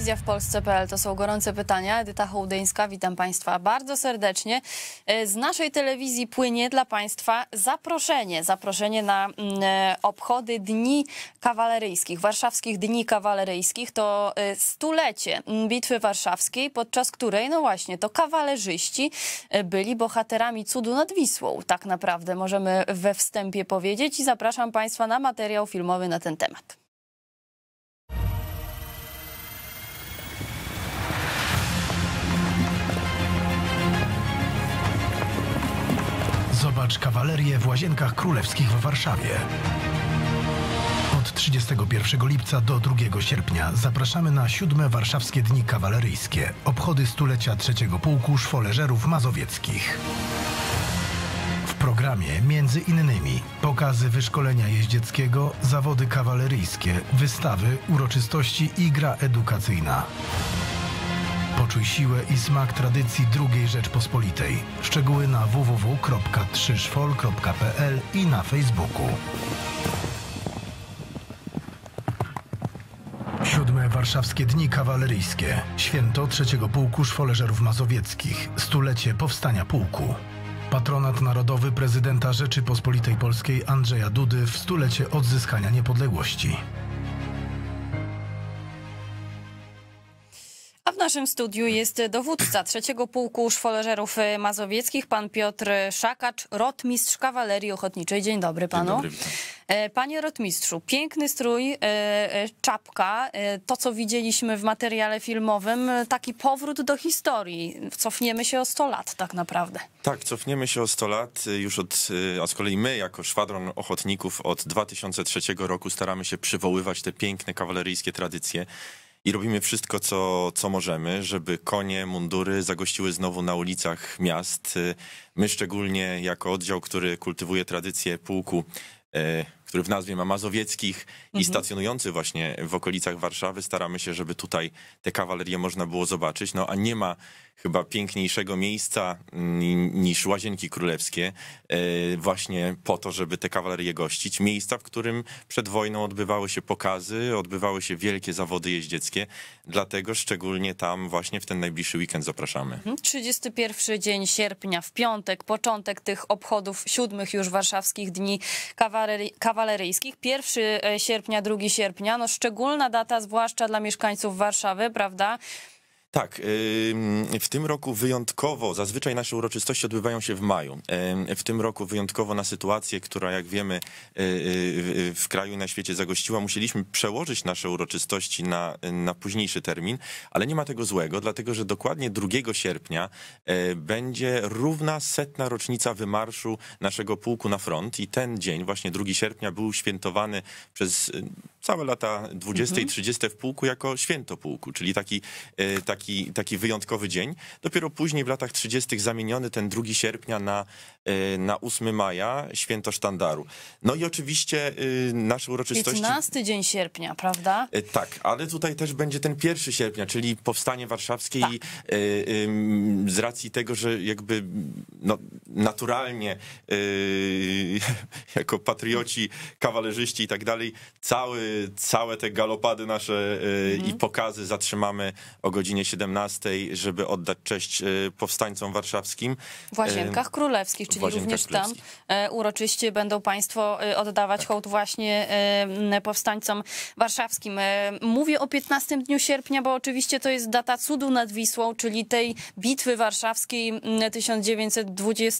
Telewizja w Polsce.pl to są gorące pytania. Edyta Hołdyńska, witam Państwa bardzo serdecznie. E, z naszej telewizji płynie dla Państwa zaproszenie. Zaproszenie na mm, e, obchody Dni Kawaleryjskich, Warszawskich Dni Kawaleryjskich. To e, stulecie Bitwy Warszawskiej, podczas której, no właśnie, to kawalerzyści byli bohaterami cudu nad Wisłą. Tak naprawdę możemy we wstępie powiedzieć i zapraszam Państwa na materiał filmowy na ten temat. Zobacz kawalerię w Łazienkach Królewskich w Warszawie. Od 31 lipca do 2 sierpnia zapraszamy na siódme Warszawskie Dni Kawaleryjskie, obchody stulecia trzeciego pułku szwoleżerów mazowieckich. W programie między innymi pokazy wyszkolenia jeździeckiego, zawody kawaleryjskie, wystawy, uroczystości i gra edukacyjna. Poczuj siłę i smak tradycji II Rzeczpospolitej. Szczegóły na www.trzyszwol.pl i na Facebooku. Siódme Warszawskie Dni Kawaleryjskie. Święto trzeciego pułku szwoleżerów mazowieckich. Stulecie powstania pułku. Patronat Narodowy prezydenta Rzeczypospolitej Polskiej Andrzeja Dudy w stulecie odzyskania niepodległości. naszym studiu jest dowódca trzeciego pułku szwoleżerów mazowieckich, pan Piotr Szakacz, rotmistrz kawalerii ochotniczej. Dzień dobry panu. Dzień dobry, e, Panie rotmistrzu, piękny strój, e, e, czapka, to co widzieliśmy w materiale filmowym, taki powrót do historii. Cofniemy się o 100 lat tak naprawdę. Tak, cofniemy się o 100 lat już od, a z kolei my jako szwadron ochotników od 2003 roku staramy się przywoływać te piękne kawaleryjskie tradycje i robimy wszystko, co, co możemy, żeby konie, mundury zagościły znowu na ulicach miast. My szczególnie jako oddział, który kultywuje tradycję pułku, e, który w nazwie ma Mazowieckich mhm. i stacjonujący właśnie w okolicach Warszawy, staramy się, żeby tutaj te kawalerie można było zobaczyć. No a nie ma chyba piękniejszego miejsca mm, niż Łazienki Królewskie, e, właśnie po to, żeby te kawalerie gościć. Miejsca, w którym przed wojną odbywały się pokazy, odbywały się wielkie zawody jeździeckie, dlatego szczególnie tam właśnie w ten najbliższy weekend zapraszamy. 31 mhm. dzień sierpnia, w piątek, początek tych obchodów siódmych już warszawskich dni kawaleryjskich. 1 e, sierpnia, 2 sierpnia, no szczególna data, zwłaszcza dla mieszkańców Warszawy, prawda? Tak, w tym roku wyjątkowo, zazwyczaj nasze uroczystości odbywają się w maju. W tym roku wyjątkowo na sytuację, która jak wiemy e, e, w kraju i na świecie zagościła, musieliśmy przełożyć nasze uroczystości na, na późniejszy termin, ale nie ma tego złego, dlatego że dokładnie 2 sierpnia e, będzie równa setna rocznica wymarszu naszego pułku na front i ten dzień, właśnie 2 sierpnia, był świętowany przez całe lata 20 i 30 mhm. w pułku jako święto pułku, czyli taki, taki taki, taki wyjątkowy dzień. Dopiero później w latach 30. zamieniony ten 2 sierpnia na, e, na 8 maja, święto sztandaru. No i oczywiście y, nasze uroczystości... 15 dzień sierpnia, prawda? E, tak, ale tutaj też będzie ten 1 sierpnia, czyli powstanie warszawskie tak. i e, z racji tego, że jakby no, naturalnie yy, jako patrioci, kawalerzyści i tak dalej, cały, całe te galopady nasze yy, i mhm. pokazy zatrzymamy o godzinie 17, żeby oddać cześć yy, powstańcom warszawskim. W Łazienkach Królewskich, czyli Łazienkach również Królewskich. tam uroczyście będą państwo oddawać tak. hołd właśnie powstańcom warszawskim. Mówię o 15 dniu sierpnia, bo oczywiście to jest data cudu nad Wisłą, czyli tej bitwy warszawskiej 1920 mm,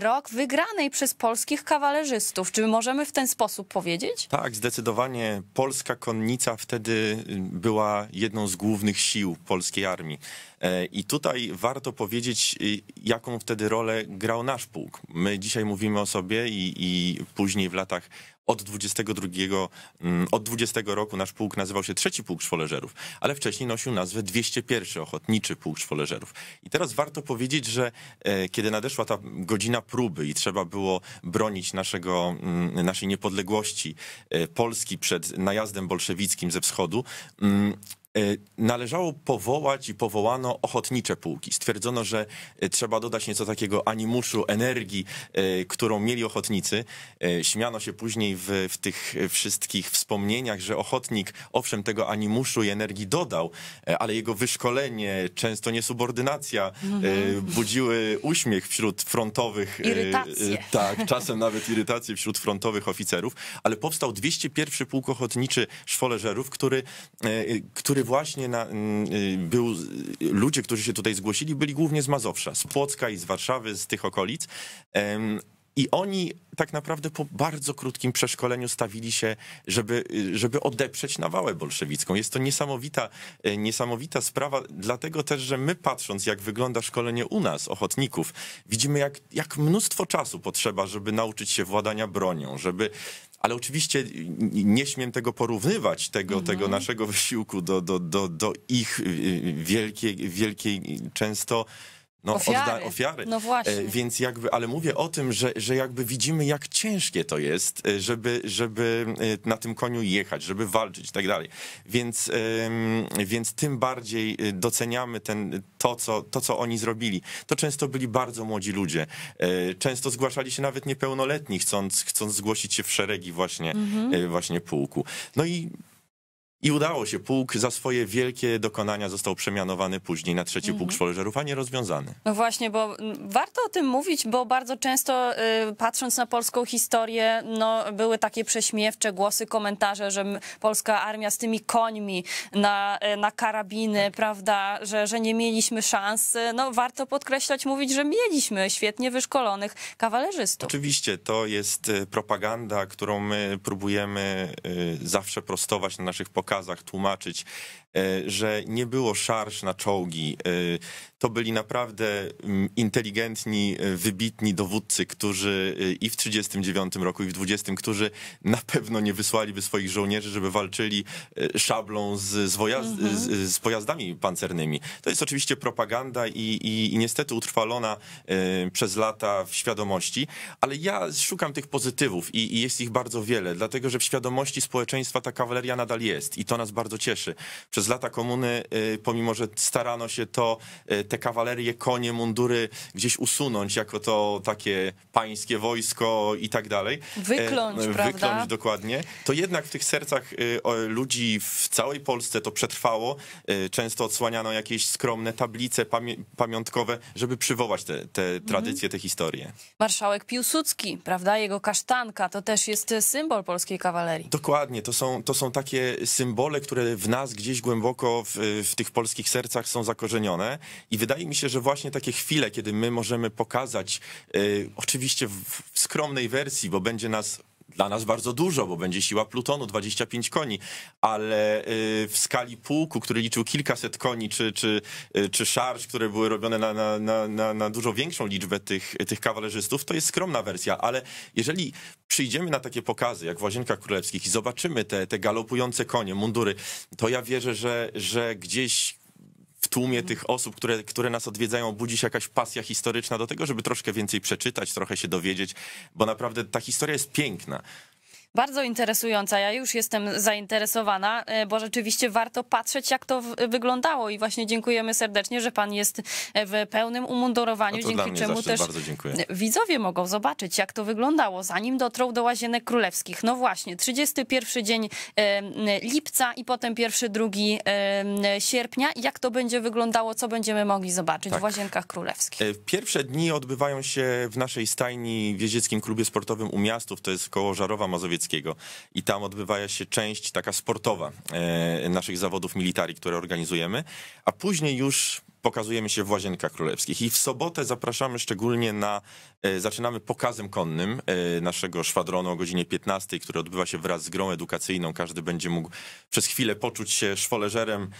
rok, wygranej przez polskich kawalerzystów. Czy możemy w ten sposób powiedzieć? Tak, zdecydowanie polska konnica wtedy y, była jedną z głównych sił polskiej armii. E, I tutaj warto powiedzieć, y, jaką wtedy rolę grał nasz pułk. My dzisiaj mówimy o sobie i, i później w latach od 22, mm, od 20 roku nasz pułk nazywał się trzeci pułk szwoleżerów, ale wcześniej nosił nazwę 201 ochotniczy pułk szwoleżerów. I teraz warto powiedzieć, że e, kiedy nadeszła ta godzina próby i trzeba było bronić naszego, mm, naszej niepodległości e, Polski przed najazdem bolszewickim ze wschodu, mm, E, należało powołać i powołano ochotnicze pułki. Stwierdzono, że e, trzeba dodać nieco takiego animuszu, energii, e, którą mieli ochotnicy. Śmiano się później w, w tych wszystkich wspomnieniach, że ochotnik owszem tego animuszu i energii dodał, ale jego wyszkolenie, często niesubordynacja mhm. budziły uśmiech wśród frontowych. Irytację. Tak, czasem nawet irytację wśród frontowych oficerów, ale powstał 201 Pułk Ochotniczy Szwoleżerów, który, który właśnie na, mm, y, był, ludzie, którzy się tutaj zgłosili, byli głównie z Mazowsza, z Płocka i z Warszawy, z tych okolic. I oni tak naprawdę po bardzo krótkim przeszkoleniu stawili się, żeby, y, żeby odeprzeć nawałę bolszewicką. Jest to niesamowita, y, niesamowita sprawa, dlatego też, że my patrząc, jak wygląda szkolenie u nas, ochotników, widzimy, jak, jak mnóstwo czasu potrzeba, żeby nauczyć się władania bronią, żeby ale oczywiście nie śmiem tego porównywać, tego, mhm. tego naszego wysiłku do, do, do, do ich y, y, wielkiej, wielkiej często no, ofiary. Odda, ofiary. No właśnie. E, więc jakby, ale mówię o tym, że, że jakby widzimy, jak ciężkie to jest, e, żeby, żeby e, na tym koniu jechać, żeby walczyć i tak dalej. Więc, więc tym bardziej doceniamy ten, to, co, to, co oni zrobili. To często byli bardzo młodzi ludzie. Często zgłaszali się nawet niepełnoletni, chcąc, chcąc zgłosić się w szeregi właśnie, mhm. właśnie pułku. No i i udało się. Pułk za swoje wielkie dokonania został przemianowany później na trzeci mhm. pułk szwoleżerów, a nie rozwiązany. No właśnie, bo mm, warto o tym mówić, bo bardzo często y, patrząc na polską historię, no, były takie prześmiewcze głosy, komentarze, że polska armia z tymi końmi na, y, na karabiny, tak. prawda, że, że nie mieliśmy szans. No warto podkreślać, mówić, że mieliśmy świetnie wyszkolonych kawalerzystów. Oczywiście, to jest y, propaganda, którą my próbujemy zawsze prostować na naszych pokazach rozkazach tłumaczyć, e, że nie było szarż na czołgi, e, to byli naprawdę mm, inteligentni, e, wybitni dowódcy, którzy e, i w 1939 roku, i w 20, którzy na pewno nie wysłaliby swoich żołnierzy, żeby walczyli e, szablą z, z, wojaz- mhm. z, z pojazdami pancernymi. To jest oczywiście propaganda i, i, i niestety utrwalona przez lata w świadomości, ale ja szukam tych pozytywów i, i jest ich bardzo wiele, dlatego że w świadomości społeczeństwa ta kawaleria nadal jest i to nas bardzo cieszy. Przez lata komuny, pomimo że starano się to, te kawalerie, konie, mundury gdzieś usunąć jako to takie pańskie wojsko i tak dalej. Wykląć, e, prawda? Wykląć dokładnie. To jednak w tych sercach y, ludzi w całej Polsce to przetrwało. E, często odsłaniano jakieś skromne tablice pamiątkowe, żeby przywołać te, te mhm. tradycje, te historie. Marszałek Piłsudski, prawda? Jego kasztanka to też jest y, symbol polskiej kawalerii. Dokładnie, to są, to są takie symbole, które w nas gdzieś głęboko w, w tych polskich sercach są zakorzenione i wydaje mi się, że właśnie takie chwile, kiedy my możemy pokazać, y, oczywiście w skromnej wersji, bo będzie nas dla nas bardzo dużo, bo będzie siła Plutonu 25 koni, ale y, w skali pułku, który liczył kilkaset koni, czy, czy, y, czy szarż, które były robione na, na, na, na dużo większą liczbę tych, tych kawalerzystów, to jest skromna wersja, ale jeżeli przyjdziemy na takie pokazy jak w Łazienkach Królewskich i zobaczymy te, te galopujące konie, mundury, to ja wierzę, że, że gdzieś tłumie tych osób, które, które nas odwiedzają, budzi się jakaś pasja historyczna do tego, żeby troszkę więcej przeczytać, trochę się dowiedzieć, bo naprawdę ta historia jest piękna bardzo interesująca. Ja już jestem zainteresowana, e, bo rzeczywiście warto patrzeć, jak to wyglądało. I właśnie dziękujemy serdecznie, że pan jest e, w pełnym umundurowaniu, no dzięki czemu też widzowie mogą zobaczyć, jak to wyglądało, zanim dotrą do Łazienek Królewskich. No właśnie, 31 dzień e, lipca i potem 1-2 sierpnia. Jak to będzie wyglądało, co będziemy mogli zobaczyć tak. w Łazienkach Królewskich? Pierwsze dni odbywają się w naszej stajni w Jeździeckim Klubie Sportowym u Miastów, to jest koło Żarowa Mazowieckiego i tam odbywa się część taka sportowa e, naszych zawodów militarii, które organizujemy, a później już pokazujemy się w Łazienkach Królewskich. I w sobotę zapraszamy szczególnie na, e, zaczynamy pokazem konnym e, naszego szwadronu o godzinie 15, który odbywa się wraz z grą edukacyjną. Każdy będzie mógł przez chwilę poczuć się szwoleżerem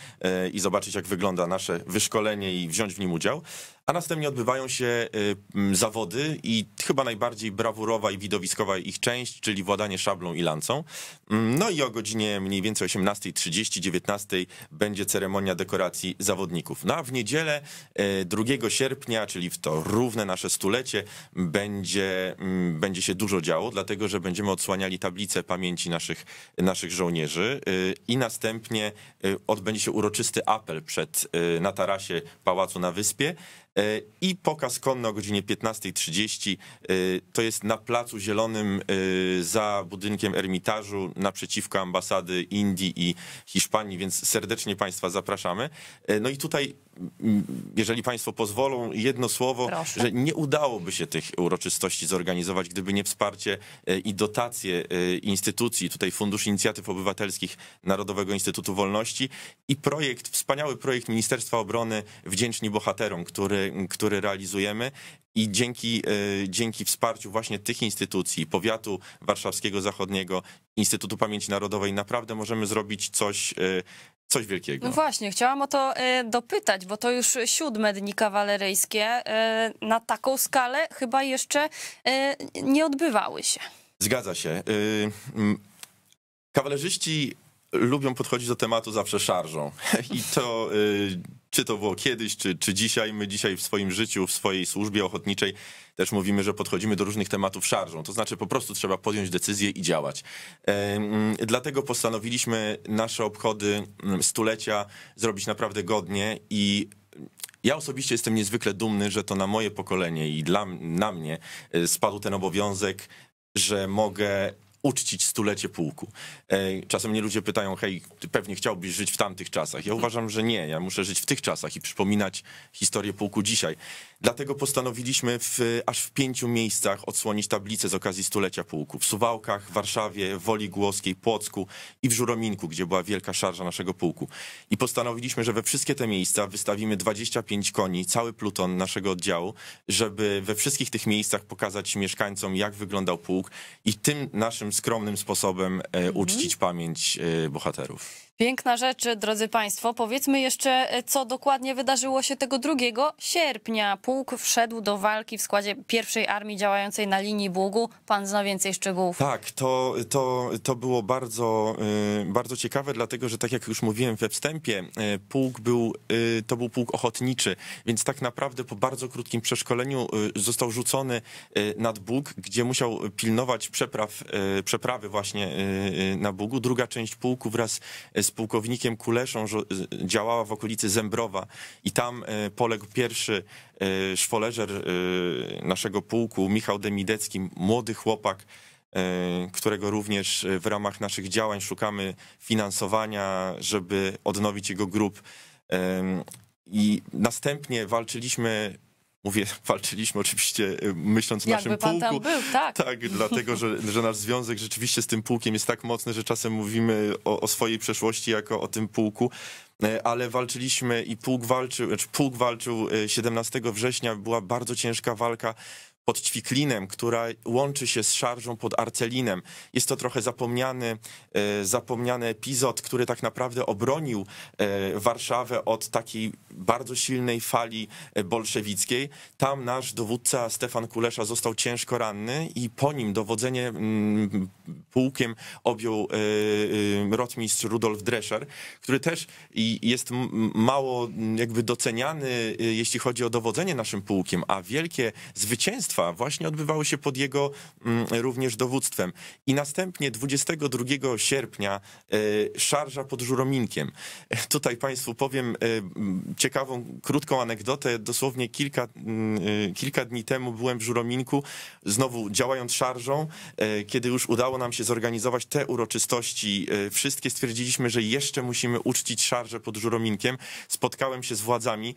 i zobaczyć, jak wygląda nasze wyszkolenie i wziąć w nim udział a następnie odbywają się y, zawody i chyba najbardziej brawurowa i widowiskowa ich część, czyli władanie szablą i lancą. Mm, no i o godzinie mniej więcej 18.30-19 będzie ceremonia dekoracji zawodników. No a w niedzielę 2 y, sierpnia, czyli w to równe nasze stulecie, będzie, mm, będzie się dużo działo, dlatego że będziemy odsłaniali tablice pamięci naszych, naszych żołnierzy y, i następnie odbędzie się uroczysty apel przed, na tarasie Pałacu na Wyspie i pokaz konny o godzinie 15.30. E, to jest na Placu Zielonym e, za budynkiem Ermitażu naprzeciwko ambasady Indii i Hiszpanii, więc serdecznie Państwa zapraszamy. E, no i tutaj, jeżeli Państwo pozwolą, jedno słowo, Proszę. że nie udałoby się tych uroczystości zorganizować, gdyby nie wsparcie i dotacje instytucji, tutaj Fundusz Inicjatyw Obywatelskich Narodowego Instytutu Wolności i projekt, wspaniały projekt Ministerstwa Obrony Wdzięczni Bohaterom, który który realizujemy i dzięki, e, dzięki wsparciu właśnie tych instytucji, powiatu warszawskiego zachodniego, Instytutu Pamięci Narodowej, naprawdę możemy zrobić coś, e, coś wielkiego. No właśnie, chciałam o to e, dopytać, bo to już siódme dni kawaleryjskie na taką skalę chyba jeszcze nie odbywały się. Zgadza się. Kawalerzyści lubią podchodzić do tematu zawsze szarżą i to czy to było kiedyś, czy, czy dzisiaj. My dzisiaj w swoim życiu, w swojej służbie ochotniczej też mówimy, że podchodzimy do różnych tematów szarżą. To znaczy po prostu trzeba podjąć decyzję i działać. Dlatego postanowiliśmy nasze obchody mm, stulecia zrobić naprawdę godnie i ja osobiście jestem niezwykle dumny, że to na moje pokolenie i dla, na mnie e, spadł ten obowiązek, że mogę uczcić stulecie pułku. Czasem mnie ludzie pytają, hej, ty pewnie chciałbyś żyć w tamtych czasach. Ja uważam, że nie, ja muszę żyć w tych czasach i przypominać historię pułku dzisiaj. Dlatego postanowiliśmy w, aż w pięciu miejscach odsłonić tablicę z okazji stulecia pułku. W Suwałkach, Warszawie, Woli Głoskiej, Płocku i w Żurominku, gdzie była wielka szarża naszego pułku. I postanowiliśmy, że we wszystkie te miejsca wystawimy 25 koni, cały pluton naszego oddziału, żeby we wszystkich tych miejscach pokazać mieszkańcom, jak wyglądał pułk i tym naszym skromnym sposobem e, uczcić mhm. pamięć e, bohaterów. Piękna rzecz, drodzy Państwo. Powiedzmy jeszcze, e, co dokładnie wydarzyło się tego 2 sierpnia. Pułk wszedł do walki w składzie pierwszej armii działającej na linii Bługu. Pan zna więcej szczegółów. Tak, to, to, to było bardzo, y, bardzo ciekawe, dlatego że tak jak już mówiłem we wstępie, y, pułk był, y, to był pułk ochotniczy, więc tak naprawdę po bardzo krótkim przeszkoleniu został rzucony nad Bóg, gdzie musiał pilnować przepraw, przeprawy właśnie na Bugu. Druga część pułku wraz z pułkownikiem Kuleszą e, działała w okolicy Zembrowa i tam e, poległ pierwszy e, szwoleżer naszego pułku, Michał Demidecki, młody chłopak, którego również w ramach naszych działań szukamy finansowania, żeby odnowić jego grup. I następnie walczyliśmy Mówię, walczyliśmy oczywiście y, myśląc o naszym pan pułku. Tam był, tak. tak, dlatego, że, że nasz związek rzeczywiście z tym pułkiem jest tak mocny, że czasem mówimy o, o swojej przeszłości jako o tym pułku e, ale walczyliśmy i pułk walczył, znaczy pułk walczył 17 e, września, była bardzo ciężka walka pod ćwiklinem, która łączy się z szarżą pod arcelinem. Jest to trochę zapomniany, e, zapomniany epizod, który tak naprawdę obronił e, Warszawę od takiej bardzo silnej fali e, bolszewickiej. Tam nasz dowódca Stefan Kulesza został ciężko ranny i po nim dowodzenie mm, pułkiem objął rotmistrz Rudolf Drescher, który też jest mało jakby doceniany, jeśli chodzi o dowodzenie naszym pułkiem, a wielkie zwycięstwo właśnie odbywały się pod jego mm, również dowództwem. I następnie 22 sierpnia e, szarża pod Żurominkiem. E, tutaj Państwu powiem e, ciekawą, krótką anegdotę. Dosłownie kilka, mm, kilka dni temu byłem w Żurominku, znowu działając szarżą. Kiedy już udało nam się zorganizować te uroczystości, wszystkie stwierdziliśmy, że jeszcze musimy uczcić szarżę pod Żurominkiem. Spotkałem się z władzami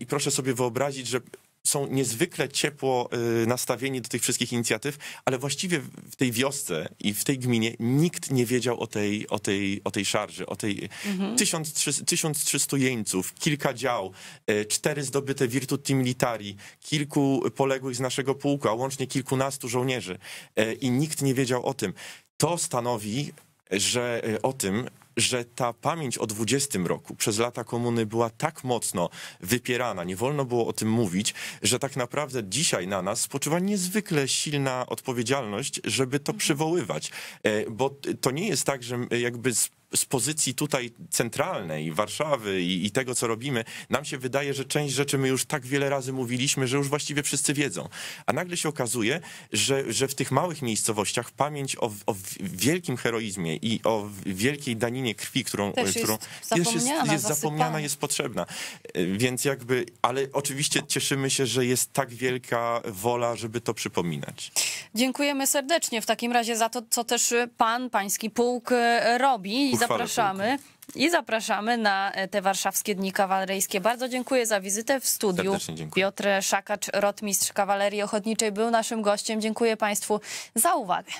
i proszę sobie wyobrazić, że są niezwykle ciepło y, nastawieni do tych wszystkich inicjatyw, ale właściwie w tej wiosce i w tej gminie nikt nie wiedział o tej, o tej, o tej szarży, o tej mhm. 1300, 1300 jeńców, kilka dział, y, cztery zdobyte virtuti militari, kilku poległych z naszego pułku, a łącznie kilkunastu żołnierzy y, i nikt nie wiedział o tym. To stanowi że o tym, że ta pamięć o 20 roku przez lata komuny była tak mocno wypierana, nie wolno było o tym mówić, że tak naprawdę dzisiaj na nas spoczywa niezwykle silna odpowiedzialność, żeby to przywoływać, e, bo to nie jest tak, że jakby z pozycji tutaj centralnej Warszawy i, i, tego, co robimy, nam się wydaje, że część rzeczy my już tak wiele razy mówiliśmy, że już właściwie wszyscy wiedzą. A nagle się okazuje, że, że w tych małych miejscowościach pamięć o, o wielkim heroizmie i o wielkiej daninie krwi, którą, też którą jest, jest, zapomniana, jest, zapomniana jest potrzebna. Więc jakby, ale oczywiście cieszymy się, że jest tak wielka wola, żeby to przypominać. Dziękujemy serdecznie w takim razie za to, co też pan, pański pułk e, robi zapraszamy. I zapraszamy na e, te warszawskie dni kawaleryjskie. Bardzo dziękuję za wizytę w studiu. Piotr Szakacz, rotmistrz Kawalerii Ochotniczej, był naszym gościem. Dziękuję Państwu za uwagę.